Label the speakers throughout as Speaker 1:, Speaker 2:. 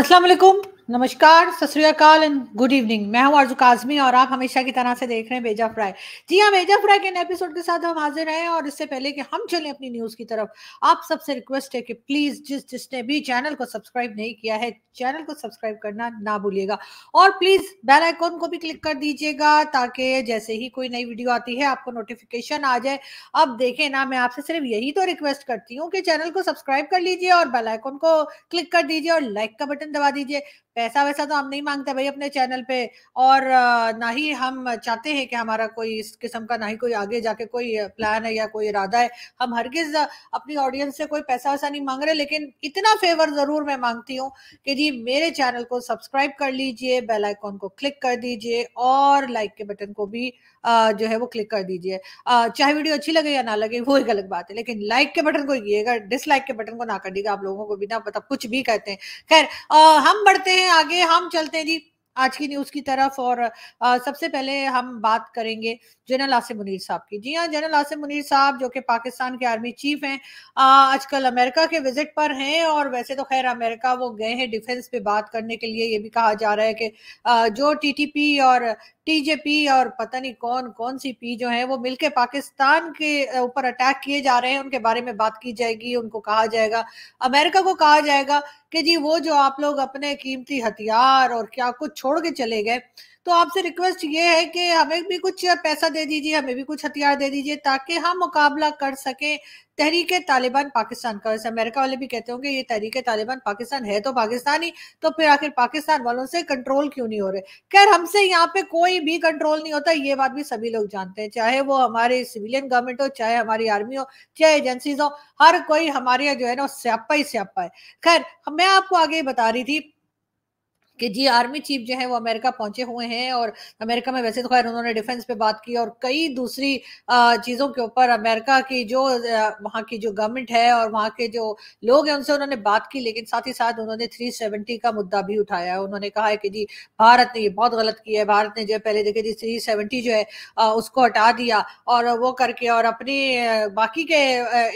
Speaker 1: अस्सलाम नमस्कार सत एंड गुड इवनिंग मैं हूं आरजू काजमी और आप हमेशा की तरह से देख रहे हैं बेजा फ्राई जी हाँ बेजा फ्राई के एपिसोड के साथ हम हाजिर हैं और इससे पहले कि हम चलें अपनी न्यूज़ की तरफ आप सबसे रिक्वेस्ट है कि प्लीज़ जिस जिसने भी चैनल को सब्सक्राइब नहीं किया है चैनल को सब्सक्राइब करना ना भूलिएगा और प्लीज़ बेल आइकॉन को भी क्लिक कर दीजिएगा ताकि जैसे ही कोई नई वीडियो आती है आपको नोटिफिकेशन आ जाए अब देखें ना मैं आपसे सिर्फ यही तो रिक्वेस्ट करती हूँ कि चैनल को सब्सक्राइब कर लीजिए और बेलाइकॉन को क्लिक कर दीजिए और लाइक का बटन दबा दीजिए पैसा वैसा तो हम नहीं मांगते भाई अपने चैनल पे और ना ही हम चाहते हैं कि हमारा कोई इस किस्म का ना ही कोई आगे जाके कोई प्लान है या कोई इरादा है हम हरगिज अपनी ऑडियंस से कोई पैसा वैसा नहीं मांग रहे लेकिन इतना फेवर जरूर मैं मांगती हूँ कि जी मेरे चैनल को सब्सक्राइब कर लीजिए बेल आइकॉन को क्लिक कर दीजिए और लाइक के बटन को भी जो है वो क्लिक कर दीजिए चाहे वीडियो अच्छी लगे या ना लगे वो एक अलग बात है लेकिन लाइक के बटन को ये डिसलाइक के बटन को ना कर दीजिएगा आप लोगों को बिना पता कुछ भी कहते हैं खैर हम बढ़ते हैं हैं आगे हम चलते हैं जी आज की न्यूज की तरफ और आ, सबसे पहले हम बात करेंगे जनरल आसिम मुनीर साहब की जी हाँ जनरल आसिम मुनीर साहब जो कि पाकिस्तान के आर्मी चीफ हैं आजकल अमेरिका के विजिट पर हैं और वैसे तो खैर अमेरिका वो गए हैं डिफेंस पे बात करने के लिए ये भी कहा जा रहा है कि आ, जो टीटीपी और टीजेपी और पता नहीं कौन कौन सी पी जो है वो मिलके पाकिस्तान के ऊपर अटैक किए जा रहे हैं उनके बारे में बात की जाएगी उनको कहा जाएगा अमेरिका को कहा जाएगा कि जी वो जो आप लोग अपने कीमती हथियार और क्या कुछ छोड़ के चले गए तो आपसे रिक्वेस्ट ये है कि हमें भी कुछ पैसा दे दीजिए हमें भी कुछ हथियार दे दीजिए ताकि हम मुकाबला कर सकें तहरीक तालिबान पाकिस्तान का वैसे अमेरिका वाले भी कहते होंगे ये तहरीक तालिबान पाकिस्तान है तो पाकिस्तानी तो फिर आखिर पाकिस्तान वालों से कंट्रोल क्यों नहीं हो रहे खैर हमसे यहाँ पे कोई भी कंट्रोल नहीं होता ये बात भी सभी लोग जानते हैं चाहे वो हमारे सिविलियन गवर्नमेंट हो चाहे हमारी आर्मी हो चाहे एजेंसीज हो हर कोई हमारे जो है ना स्यापा ही स्यापा है खैर मैं आपको आगे बता रही थी कि जी आर्मी चीफ जो है वो अमेरिका पहुंचे हुए हैं और अमेरिका में वैसे तो खैर उन्होंने डिफेंस पे बात की और कई दूसरी चीज़ों के ऊपर अमेरिका की जो वहाँ की जो गवर्नमेंट है और वहाँ के जो लोग हैं उनसे उन्होंने बात की लेकिन साथ ही साथ उन्होंने थ्री सेवेंटी का मुद्दा भी उठाया है उन्होंने कहा है कि जी भारत ने ये बहुत गलत किया है भारत ने जो है पहले देखे जी थ्री सेवेंटी जो है उसको हटा दिया और वो करके और अपने बाकी के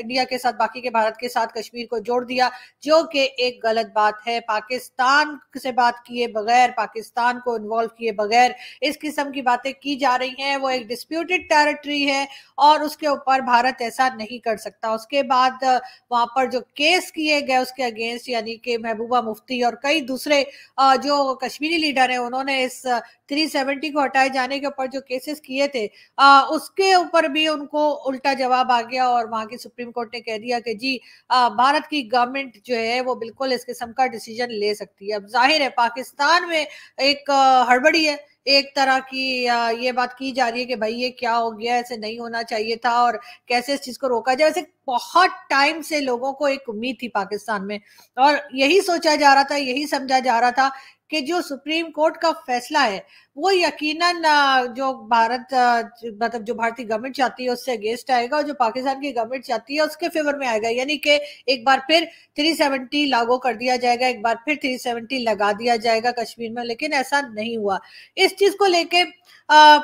Speaker 1: इंडिया के साथ बाकी के भारत के साथ कश्मीर को जोड़ दिया जो कि एक गलत बात है पाकिस्तान से बात की किए बगैर पाकिस्तान को इन्वॉल्व किए बगैर इस किस्म की बातें की जा रही हैं वो एक डिस्प्यूटेड टेरिटरी है और उसके ऊपर भारत ऐसा नहीं कर सकता उसके बाद वहां पर जो केस किए गए उसके अगेंस्ट यानी कि महबूबा मुफ्ती और कई दूसरे जो कश्मीरी लीडर हैं उन्होंने इस 370 को हटाए जाने के ऊपर जो केसेस किए थे आ, उसके ऊपर भी उनको उल्टा जवाब आ गया और वहां की सुप्रीम कोर्ट ने कह दिया कि जी आ, भारत की गवर्नमेंट जो है वो बिल्कुल इस किस्म का डिसीजन ले सकती है अब जाहिर है पाकिस्तान में एक हड़बड़ी है एक तरह की ये बात की जा रही है कि भाई ये क्या हो गया ऐसे नहीं होना चाहिए था और कैसे इस चीज को रोका जाए ऐसे बहुत टाइम से लोगों को एक उम्मीद थी पाकिस्तान में और यही सोचा जा रहा था यही समझा जा रहा था कि जो सुप्रीम कोर्ट का फैसला है वो यकीनन जो भारत मतलब जो भारतीय गवर्नमेंट चाहती है उससे अगेंस्ट आएगा और जो पाकिस्तान की गवर्नमेंट चाहती है उसके फेवर में आएगा यानी कि एक बार फिर 370 लागू कर दिया जाएगा एक बार फिर 370 लगा दिया जाएगा कश्मीर में लेकिन ऐसा नहीं हुआ इस चीज को लेके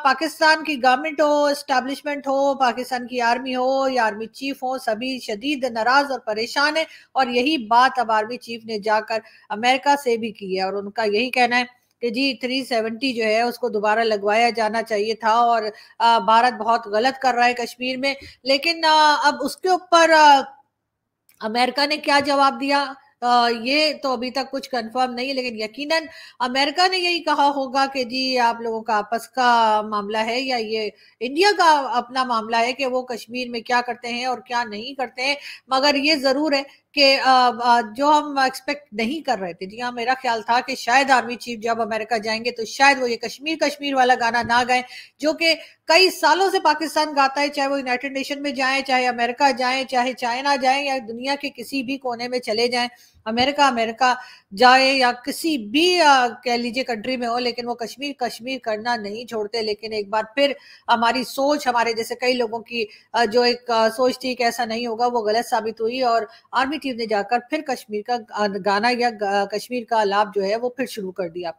Speaker 1: पाकिस्तान की गवर्नमेंट हो इस्टेब्लिशमेंट हो पाकिस्तान की आर्मी हो या आर्मी चीफ हो सभी शदीद नाराज और परेशान है और यही बात अब आर्मी चीफ ने जाकर अमेरिका से भी की है और उनका यही कहना है कि जी 370 जो है उसको दोबारा लगवाया जाना चाहिए था और भारत बहुत गलत कर रहा है कश्मीर में लेकिन अब उसके ऊपर अमेरिका ने क्या जवाब दिया आ, ये तो अभी तक कुछ कंफर्म नहीं है लेकिन यकीनन अमेरिका ने यही कहा होगा कि जी आप लोगों का आपस का मामला है या ये इंडिया का अपना मामला है कि वो कश्मीर में क्या करते हैं और क्या नहीं करते हैं मगर ये जरूर है कि जो हम एक्सपेक्ट नहीं कर रहे थे जी हाँ मेरा ख्याल था कि शायद आर्मी चीफ जब अमेरिका जाएंगे तो शायद वो ये कश्मीर कश्मीर वाला गाना ना गाएं जो कि कई सालों से पाकिस्तान गाता है चाहे वो यूनाइटेड नेशन में जाएं चाहे अमेरिका जाएं चाहे चाइना जाएं या दुनिया के किसी भी कोने में चले जाएं अमेरिका अमेरिका जाए या किसी भी कह लीजिए कंट्री में हो लेकिन वो कश्मीर कश्मीर करना नहीं छोड़ते लेकिन एक बार फिर हमारी सोच हमारे जैसे कई लोगों की जो एक सोच थी कि ऐसा नहीं होगा वो गलत साबित हुई और आर्मी चीफ ने जाकर फिर कश्मीर का गाना या कश्मीर का लाभ जो है वो फिर शुरू कर दिया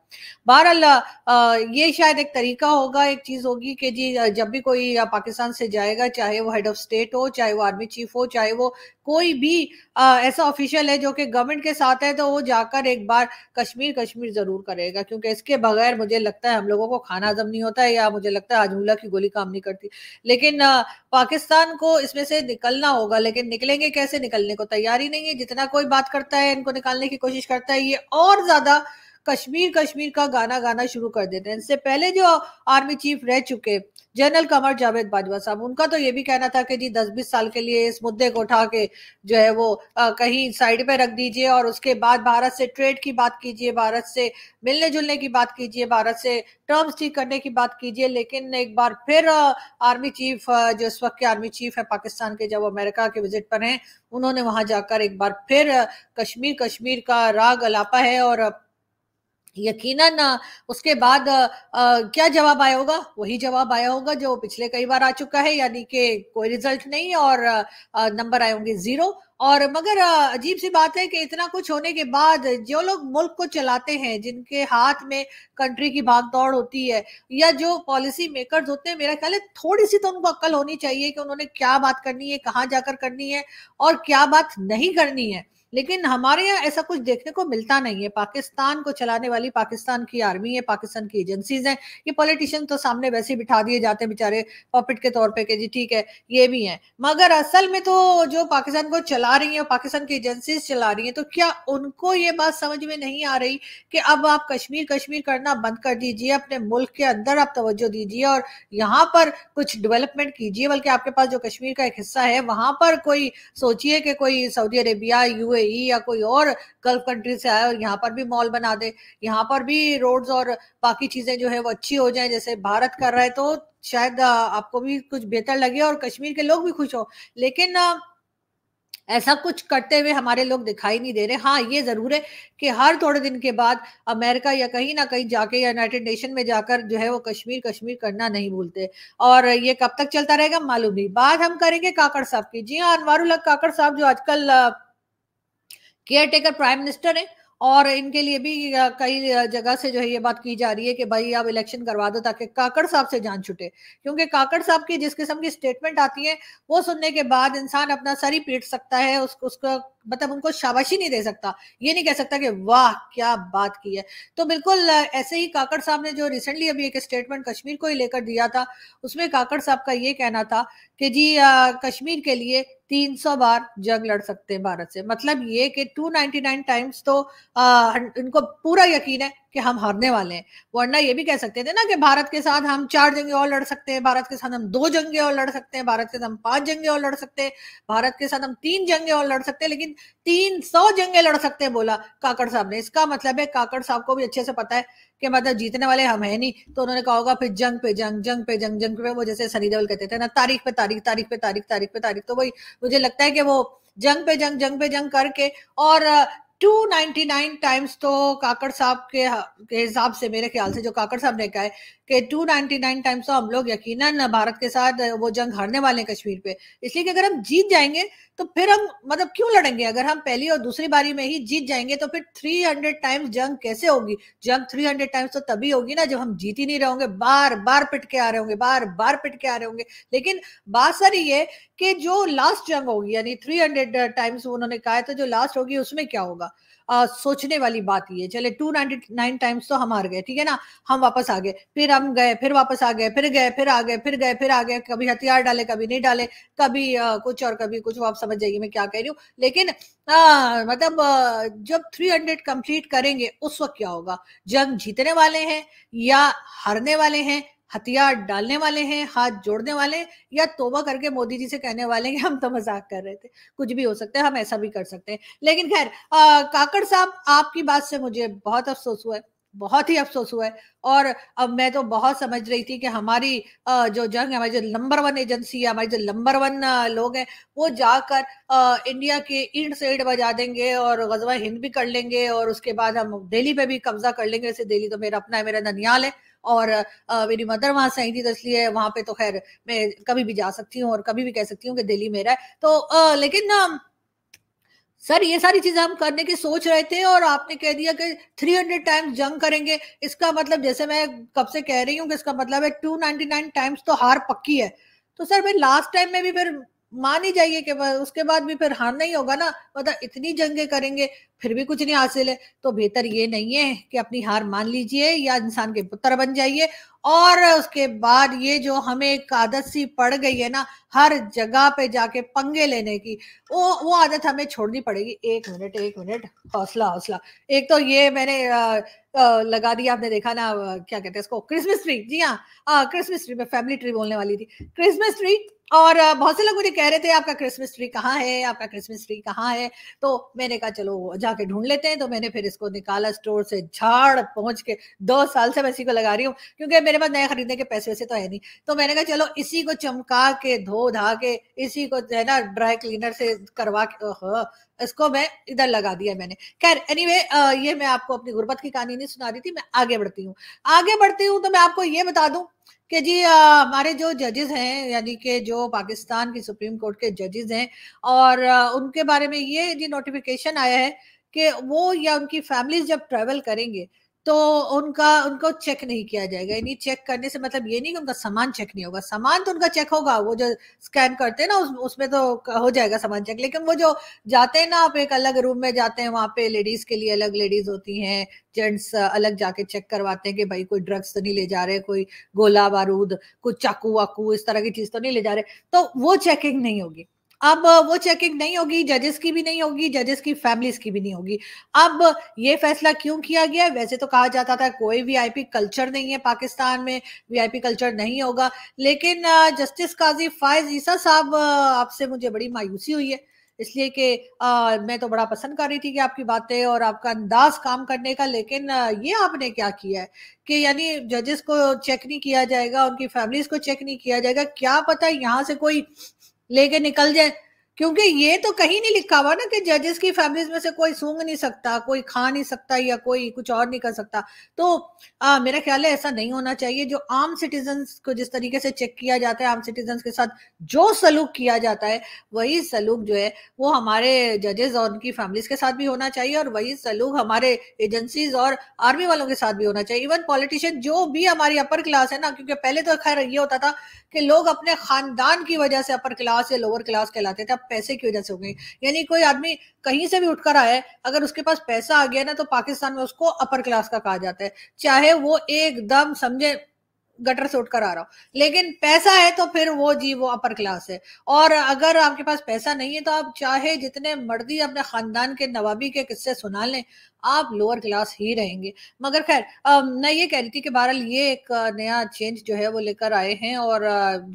Speaker 1: बहरहाल ये शायद एक तरीका होगा एक चीज होगी कि जी जब भी कोई पाकिस्तान से जाएगा चाहे वो हेड ऑफ स्टेट हो चाहे वो आर्मी चीफ हो चाहे वो कोई भी आ, ऐसा ऑफिशियल है जो कि गवर्नमेंट के साथ है तो वो जाकर एक बार कश्मीर कश्मीर जरूर करेगा क्योंकि इसके बगैर मुझे लगता है हम लोगों को खाना हजम नहीं होता है या मुझे लगता है अजमुल्ला की गोली काम नहीं करती लेकिन आ, पाकिस्तान को इसमें से निकलना होगा लेकिन निकलेंगे कैसे निकलने को तैयारी नहीं है जितना कोई बात करता है इनको निकालने की कोशिश करता है ये और ज्यादा कश्मीर कश्मीर का गाना गाना शुरू कर देते हैं इससे पहले जो आर्मी चीफ रह चुके जनरल कमर जावेद बाजवा साहब उनका तो ये भी कहना था कि जी दस बीस साल के लिए इस मुद्दे को उठा के जो है वो आ, कहीं साइड पे रख दीजिए और उसके बाद भारत से ट्रेड की बात कीजिए भारत से मिलने जुलने की बात कीजिए भारत से टर्म्स ठीक करने की बात कीजिए लेकिन एक बार फिर आर्मी चीफ जो इस वक्त के आर्मी चीफ है पाकिस्तान के जब अमेरिका के विजिट पर हैं उन्होंने वहां जाकर एक बार फिर कश्मीर कश्मीर का राग अलापा है और यकीनन उसके बाद आ, आ, क्या जवाब आया होगा वही जवाब आया होगा जो पिछले कई बार आ चुका है यानी कि कोई रिजल्ट नहीं और नंबर आए होंगे जीरो और मगर अजीब सी बात है कि इतना कुछ होने के बाद जो लोग मुल्क को चलाते हैं जिनके हाथ में कंट्री की भाग दौड़ होती है या जो पॉलिसी मेकर्स होते हैं मेरा ख्याल है थोड़ी सी तो उनको अक्ल होनी चाहिए कि उन्होंने क्या बात करनी है कहाँ जाकर करनी है और क्या बात नहीं करनी है लेकिन हमारे यहाँ ऐसा कुछ देखने को मिलता नहीं है पाकिस्तान को चलाने वाली पाकिस्तान की आर्मी है पाकिस्तान की एजेंसीज हैं ये पॉलिटिशियन तो सामने वैसे ही बिठा दिए जाते हैं बेचारे पॉपिट के तौर पे के जी ठीक है ये भी हैं मगर असल में तो जो पाकिस्तान को चला रही है पाकिस्तान की एजेंसीज चला रही है तो क्या उनको ये बात समझ में नहीं आ रही कि अब आप कश्मीर कश्मीर करना बंद कर दीजिए अपने मुल्क के अंदर आप तवज्जो दीजिए और यहाँ पर कुछ डेवलपमेंट कीजिए बल्कि आपके पास जो कश्मीर का एक हिस्सा है वहां पर कोई सोचिए कि कोई सऊदी अरेबिया यूए यूएई या कोई और गल्फ कंट्री से आए और यहाँ पर भी मॉल बना दे यहाँ पर भी रोड्स और बाकी चीजें जो है वो अच्छी हो जाए जैसे भारत कर रहा है तो शायद आपको भी कुछ बेहतर लगे और कश्मीर के लोग भी खुश हो लेकिन ऐसा कुछ करते हुए हमारे लोग दिखाई नहीं दे रहे हाँ ये जरूर है कि हर थोड़े दिन के बाद अमेरिका या कहीं ना कहीं जाके या यूनाइटेड नेशन में जाकर जो है वो कश्मीर कश्मीर करना नहीं भूलते और ये कब तक चलता रहेगा मालूम नहीं बात हम करेंगे काकड़ साहब की जी हाँ अनवर काकड़ साहब जो आजकल केयर टेकर प्राइम मिनिस्टर है और इनके लिए भी कई जगह से जो है ये बात की जा रही है कि भाई आप इलेक्शन करवा दो ताकि काकड़ साहब से जान छुटे क्योंकि काकड़ साहब की जिस किस्म की स्टेटमेंट आती है वो सुनने के बाद इंसान अपना सर ही पीट सकता है उस, उसको मतलब उनको शाबाशी नहीं दे सकता ये नहीं कह सकता कि वाह क्या बात की है तो बिल्कुल ऐसे ही काकड़ साहब ने जो रिसेंटली अभी एक स्टेटमेंट कश्मीर को ही लेकर दिया था उसमें काकड़ साहब का ये कहना था कि जी आ, कश्मीर के लिए 300 बार जंग लड़ सकते हैं भारत से मतलब ये कि 299 टाइम्स तो आ, इनको पूरा यकीन है कि हम हारने वाले हैं वरना ये भी कह सकते थे ना कि भारत के साथ हम चार जंगे और लड़ सकते हैं भारत के साथ हम दो जंगे और लड़ सकते हैं भारत के साथ हम पांच जंगे और लड़ सकते हैं भारत के साथ हम तीन जंगे और लड़ सकते हैं लेकिन तीन सौ जंगे लड़ सकते हैं बोला काकड़ साहब ने इसका मतलब है काकड़ साहब को भी अच्छे से पता है कि मतलब जीतने वाले हम है नहीं तो उन्होंने कहा होगा फिर जंग पे जंग जंग पे जंग जंग पे वो जैसे सनी देवल कहते थे ना तारीख पे तारीख तारीख पे तारीख तारीख पे तारीख तो वही मुझे लगता है कि वो जंग पे जंग जंग पे जंग करके और 299 टाइम्स तो काकड़ साहब के हाँ, के हिसाब से मेरे ख्याल से जो काकड़ साहब ने कहा है कि 299 टाइम्स तो हम लोग यकीनन भारत के साथ वो जंग हारने वाले हैं कश्मीर पे इसलिए कि अगर हम जीत जाएंगे तो फिर हम मतलब क्यों लड़ेंगे अगर हम पहली और दूसरी बारी में ही जीत जाएंगे तो फिर 300 टाइम्स जंग कैसे होगी जंग 300 टाइम्स तो तभी होगी ना जब हम जीत ही नहीं रहोगे बार बार पिट के आ रहे होंगे बार बार पिट के आ रहे होंगे लेकिन बात सर ये कि जो लास्ट जंग होगी यानी 300 टाइम्स उन्होंने कहा है तो जो लास्ट होगी उसमें क्या होगा आ, सोचने वाली बात ये चले टू नाइनटी नाइन टाइम्स तो हम हार गए ठीक है ना हम वापस आ गए फिर हम गए फिर वापस आ गए फिर गए फिर आ गए फिर गए फिर आ गए कभी हथियार डाले कभी नहीं डाले कभी आ, कुछ और कभी कुछ आप समझ जाइए मैं क्या कह रही हूँ लेकिन आ, मतलब जब थ्री हंड्रेड कंप्लीट करेंगे उस वक्त क्या होगा जंग जीतने वाले हैं या हारने वाले हैं हथियार डालने वाले हैं हाथ जोड़ने वाले हैं या तोबा करके मोदी जी से कहने वाले हैं कि हम तो मजाक कर रहे थे कुछ भी हो सकता है हम ऐसा भी कर सकते हैं लेकिन खैर काकड़ साहब आपकी बात से मुझे बहुत अफसोस हुआ है बहुत ही अफसोस हुआ है और अब मैं तो बहुत समझ रही थी कि हमारी जो जंग है हमारी जो नंबर वन एजेंसी है हमारी जो नंबर वन लोग हैं वो जाकर इंडिया के इंड से इंड बजा देंगे और गजवा हिंद भी कर लेंगे और उसके बाद हम दिल्ली पे भी कब्जा कर लेंगे वैसे दिल्ली तो मेरा अपना है मेरा ननियाल है और मेरी मदर वहां से आई थी तो इसलिए वहां पे तो खैर मैं कभी भी जा सकती हूँ और कभी भी कह सकती हूँ कि दिल्ली मेरा है तो लेकिन सर ये सारी चीजें हम करने की सोच रहे थे और आपने कह दिया कि 300 टाइम्स जंग करेंगे इसका मतलब जैसे मैं कब से कह रही हूँ कि इसका मतलब है 299 टाइम्स तो हार पक्की है तो सर भाई लास्ट टाइम में भी फिर मानी जाइए कि उसके बाद भी फिर हारना ही होगा ना मतलब इतनी जंगे करेंगे फिर भी कुछ नहीं हासिल है तो बेहतर ये नहीं है कि अपनी हार मान लीजिए या इंसान के पुत्र बन जाइए और उसके बाद ये जो हमें एक आदत सी पड़ गई है ना हर जगह पे जाके पंगे लेने की वो वो आदत हमें छोड़नी पड़ेगी एक मिनट एक मिनट हौसला हौसला एक तो ये मैंने आ, आ, लगा दिया आपने देखा ना क्या कहते हैं इसको क्रिसमस ट्री जी हाँ, हाँ क्रिसमस ट्री मैं फैमिली ट्री बोलने वाली थी क्रिसमस ट्री और बहुत से लोग मुझे कह रहे थे आपका क्रिसमस ट्री कहाँ है आपका क्रिसमस ट्री कहाँ है तो मैंने कहा चलो जाके ढूंढ लेते हैं तो मैंने फिर इसको निकाला स्टोर से झाड़ पहुंच के दो साल से मैं इसी को लगा रही हूँ क्योंकि मेरे पास नया खरीदने के पैसे वैसे तो है नहीं तो मैंने कहा चलो इसी को चमका के धो धा के इसी को है ना ड्राई क्लीनर से करवा के इसको मैं इधर लगा दिया मैंने खैर एनी anyway, ये मैं आपको अपनी गुर्बत की कहानी नहीं सुना रही थी मैं आगे बढ़ती हूँ आगे बढ़ती हूँ तो मैं आपको ये बता दूं कि जी हमारे जो जजेस हैं यानी कि जो पाकिस्तान की सुप्रीम कोर्ट के जजेस हैं और आ, उनके बारे में ये जी नोटिफिकेशन आया है कि वो या उनकी फैमिलीज जब ट्रैवल करेंगे तो उनका उनको चेक नहीं किया जाएगा यानी चेक करने से मतलब ये नहीं कि उनका सामान चेक नहीं होगा सामान तो उनका चेक होगा वो जो स्कैन करते हैं ना उस, उसमें तो हो जाएगा सामान चेक लेकिन वो जो जाते हैं ना आप एक अलग रूम में जाते हैं वहां पे लेडीज के लिए अलग लेडीज होती हैं जेंट्स अलग जाके चेक करवाते हैं कि भाई कोई ड्रग्स तो नहीं ले जा रहे कोई गोला बारूद कुछ चाकू वाकू इस तरह की चीज तो नहीं ले जा रहे तो वो चेकिंग नहीं होगी अब वो चेकिंग नहीं होगी जजेस की भी नहीं होगी जजेस की फैमिलीज की भी नहीं होगी अब ये फैसला क्यों किया गया वैसे तो कहा जाता था कोई वीआईपी कल्चर नहीं है पाकिस्तान में वीआईपी कल्चर नहीं होगा लेकिन जस्टिस काजी फायज ईसा साहब आपसे मुझे बड़ी मायूसी हुई है इसलिए कि मैं तो बड़ा पसंद कर रही थी कि आपकी बातें और आपका अंदाज काम करने का लेकिन आ, ये आपने क्या किया है कि यानी जजेस को चेक नहीं किया जाएगा उनकी फैमिलीज को चेक नहीं किया जाएगा क्या पता यहाँ से कोई लेके निकल जाए क्योंकि ये तो कहीं नहीं लिखा हुआ ना कि जजेस की फैमिलीज में से कोई सूंघ नहीं सकता कोई खा नहीं सकता या कोई कुछ और नहीं कर सकता तो आ, मेरा ख्याल है ऐसा नहीं होना चाहिए जो आम सिटीजन को जिस तरीके से चेक किया जाता है आम सिटीजन के साथ जो सलूक किया जाता है वही सलूक जो है वो हमारे जजेस और उनकी फैमिलीज के साथ भी होना चाहिए और वही सलूक हमारे एजेंसीज और आर्मी वालों के साथ भी होना चाहिए इवन पॉलिटिशियन जो भी हमारी अपर क्लास है ना क्योंकि पहले तो खैर ये होता था कि लोग अपने खानदान की वजह से अपर क्लास या लोअर क्लास कहलाते थे पैसे की वजह से हो गई यानी कोई आदमी कहीं से भी उठकर आए अगर उसके पास पैसा आ गया ना तो पाकिस्तान में उसको अपर क्लास का कहा जाता है चाहे वो एकदम समझे गटर से उठकर आ रहा हूँ लेकिन पैसा है तो फिर वो जी वो अपर क्लास है और अगर आपके पास पैसा नहीं है तो आप चाहे जितने मर्दी अपने खानदान के नवाबी के किस्से सुना लें आप लोअर क्लास ही रहेंगे मगर खैर मैं ये कह रही थी कि बहरहाल ये एक नया चेंज जो है वो लेकर आए हैं और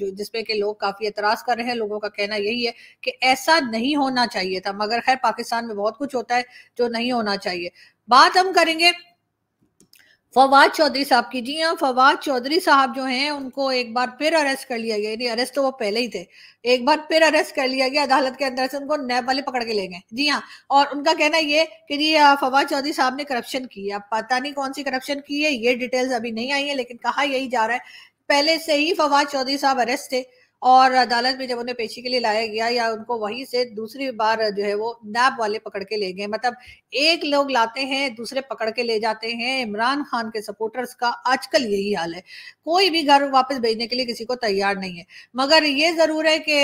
Speaker 1: जो जिसपे के लोग काफी एतराज कर रहे हैं लोगों का कहना यही है कि ऐसा नहीं होना चाहिए था मगर खैर पाकिस्तान में बहुत कुछ होता है जो नहीं होना चाहिए बात हम करेंगे फवाद चौधरी साहब की जी हाँ फवाद चौधरी साहब जो हैं उनको एक बार फिर अरेस्ट कर लिया गया यानी अरेस्ट तो वो पहले ही थे एक बार फिर अरेस्ट कर लिया गया अदालत के अंदर से उनको नैब वाले पकड़ के ले गए जी हाँ और उनका कहना ये कि जी फवाद चौधरी साहब ने करप्शन की अब पता नहीं कौन सी करप्शन की है ये डिटेल्स अभी नहीं आई है लेकिन कहा यही जा रहा है पहले से ही फवाद चौधरी साहब अरेस्ट थे और अदालत में जब उन्हें पेशी के लिए लाया गया या उनको वहीं से दूसरी बार जो है वो नैब वाले पकड़ के ले गए मतलब एक लोग लाते हैं दूसरे पकड़ के ले जाते हैं इमरान खान के सपोर्टर्स का आजकल यही हाल है कोई भी घर वापस भेजने के लिए किसी को तैयार नहीं है मगर ये जरूर है कि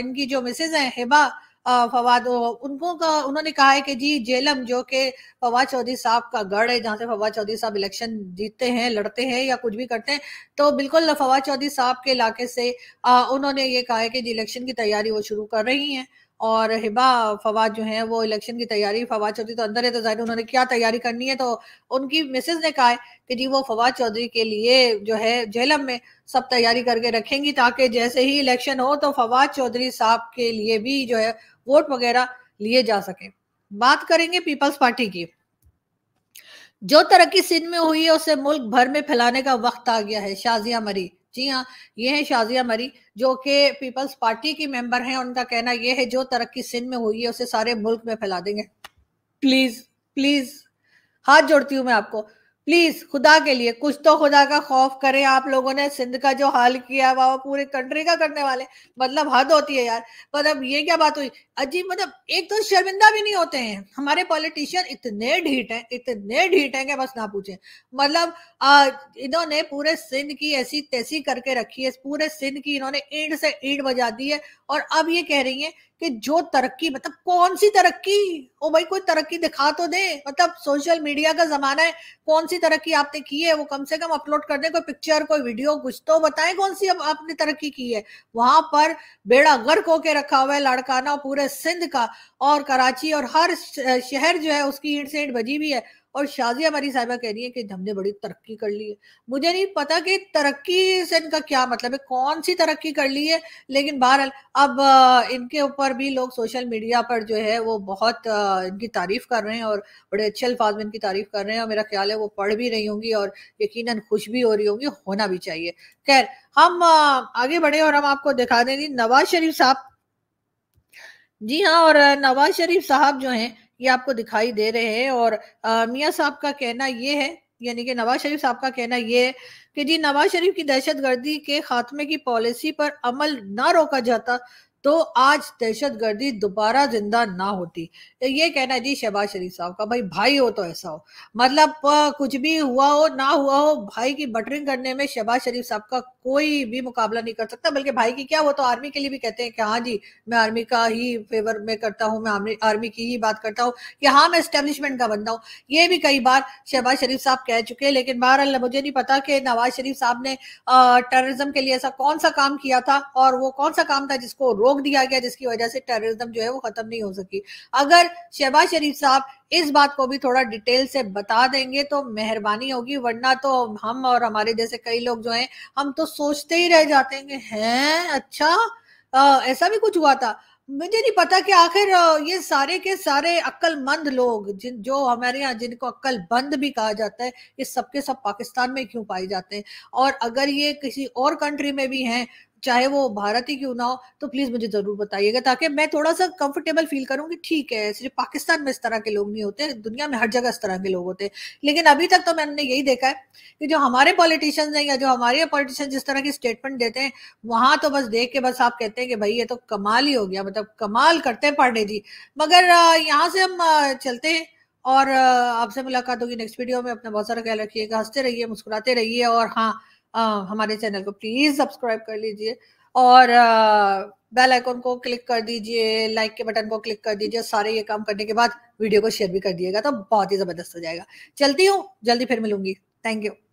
Speaker 1: इनकी जो मिसेज है हिबा फवाद उनको का उन्होंने कहा है कि जी जेलम जो कि फवाद चौधरी साहब का गढ़ है जहाँ से फवाद चौधरी साहब इलेक्शन जीतते हैं लड़ते हैं या कुछ भी करते हैं तो बिल्कुल फवाद चौधरी साहब के इलाके से उन्होंने ये कहा है कि जी इलेक्शन की तैयारी वो शुरू कर रही हैं और हिबा फवाद जो है वो इलेक्शन की तैयारी फवाद चौधरी तो अंदर है तो जाहिर उन्होंने क्या तैयारी करनी है तो उनकी मिसेज ने कहा है कि जी वो फवाद चौधरी के लिए जो है जेलम में सब तैयारी करके रखेंगी ताकि जैसे ही इलेक्शन हो तो फवाद चौधरी साहब के लिए भी जो है वोट वगैरह लिए जा सके बात करेंगे पीपल्स पार्टी की जो तरक्की सिंध में हुई है उसे मुल्क भर में फैलाने का वक्त आ गया है शाजिया मरी जी हाँ ये है शाजिया मरी जो कि पीपल्स पार्टी की मेंबर हैं उनका कहना यह है जो तरक्की सिंध में हुई है उसे सारे मुल्क में फैला देंगे प्लीज प्लीज हाथ जोड़ती हूँ मैं आपको प्लीज खुदा के लिए कुछ तो खुदा का खौफ करें आप लोगों ने सिंध का जो हाल किया वो पूरे कंट्री का करने वाले मतलब हद होती है यार पर अब ये क्या बात हुई अजीब मतलब एक तो शर्मिंदा भी नहीं होते हैं हमारे पॉलिटिशियन इतने ढीट हैं इतने ढीट हैं कि बस ना पूछे मतलब इन्होंने पूरे सिंध की ऐसी तैसी करके रखी है पूरे सिंध की इन्होंने ईंट से ईंट बजा दी है और अब ये कह रही है कि जो तरक्की मतलब कौन सी तरक्की ओ भाई कोई तरक्की दिखा तो दे मतलब सोशल मीडिया का जमाना है कौन सी तरक्की आपने की है वो कम से कम अपलोड कर दे कोई पिक्चर कोई वीडियो कुछ तो बताएं कौन सी अब आपने तरक्की की है वहां पर बेड़ा गर्क होके रखा हुआ है लाड़काना पूरे सिंध का और कराची और हर शहर जो है उसकी ईंट से ईंट बजी हुई है और शाजिया मरी साहिबा कह रही है कि हमने बड़ी तरक्की कर ली है मुझे नहीं पता कि तरक्की से इनका क्या मतलब है कौन सी तरक्की कर ली है लेकिन बहरहाल अब इनके ऊपर भी लोग सोशल मीडिया पर जो है वो बहुत इनकी तारीफ कर रहे हैं और बड़े अच्छे अल्फाज में इनकी तारीफ कर रहे हैं और मेरा ख्याल है वो पढ़ भी रही होंगी और यकीन खुश भी हो रही होंगी होना भी चाहिए खैर हम आगे बढ़े और हम आपको दिखा देंगे नवाज शरीफ साहब जी हाँ और नवाज शरीफ साहब जो हैं ये आपको दिखाई दे रहे हैं और मियाँ साहब का कहना ये है यानी कि नवाज शरीफ साहब का कहना ये है कि जी नवाज शरीफ की दहशत गर्दी के खात्मे की पॉलिसी पर अमल ना रोका जाता तो आज दहशत गर्दी दोबारा जिंदा ना होती तो ये कहना है जी शहबाज शरीफ साहब का भाई भाई हो तो ऐसा हो मतलब कुछ भी हुआ हो ना हुआ हो भाई की बटरिंग करने में शहबाज शरीफ साहब का कोई भी मुकाबला नहीं कर सकता बल्कि भाई की क्या वो तो आर्मी के लिए भी कहते हैं कि हाँ जी मैं आर्मी का ही फेवर में करता हूँ मैं आर्मी की ही बात करता हूँ कि हाँ मैं स्टेब्लिशमेंट का बंदा हूँ ये भी कई बार शहबाज शरीफ साहब कह चुके हैं लेकिन बहरहाल मुझे नहीं पता कि नवाज शरीफ साहब ने टेररिज्म के लिए ऐसा कौन सा काम किया था और वो कौन सा काम था जिसको रोक रोक दिया गया जिसकी वजह से टेररिज्म जो है वो खत्म नहीं हो सकी अगर शहबाज शरीफ साहब इस बात को भी थोड़ा डिटेल से बता देंगे तो मेहरबानी होगी वरना तो हम और हमारे जैसे कई लोग जो हैं हम तो सोचते ही रह जाते हैं है अच्छा आ, ऐसा भी कुछ हुआ था मुझे नहीं पता कि आखिर ये सारे के सारे अक्लमंद लोग जिन जो हमारे यहाँ जिनको अक्ल बंद भी कहा जाता है ये सबके सब पाकिस्तान में क्यों पाए जाते हैं और अगर ये किसी और कंट्री में भी हैं चाहे वो भारत ही क्यों ना हो तो प्लीज मुझे जरूर बताइएगा ताकि मैं थोड़ा सा कंफर्टेबल फील करूँ कि ठीक है सिर्फ पाकिस्तान में इस तरह के लोग नहीं होते दुनिया में हर जगह इस तरह के लोग होते लेकिन अभी तक तो मैंने यही देखा है कि जो हमारे पॉलिटिशियंस हैं या जो हमारे पॉलिटिशियंस जिस तरह की स्टेटमेंट देते हैं वहां तो बस देख के बस आप कहते हैं कि भाई ये तो कमाल ही हो गया मतलब कमाल करते हैं पांडे जी मगर यहाँ से हम चलते हैं और आपसे मुलाकात होगी नेक्स्ट वीडियो में अपना बहुत सारा ख्याल रखिएगा हंसते रहिए मुस्कुराते रहिए और हाँ हमारे चैनल को प्लीज सब्सक्राइब कर लीजिए और बेल आइकन को क्लिक कर दीजिए लाइक के बटन को क्लिक कर दीजिए सारे ये काम करने के बाद वीडियो को शेयर भी कर दिएगा तो बहुत ही जबरदस्त हो जाएगा चलती हूँ जल्दी फिर मिलूंगी थैंक यू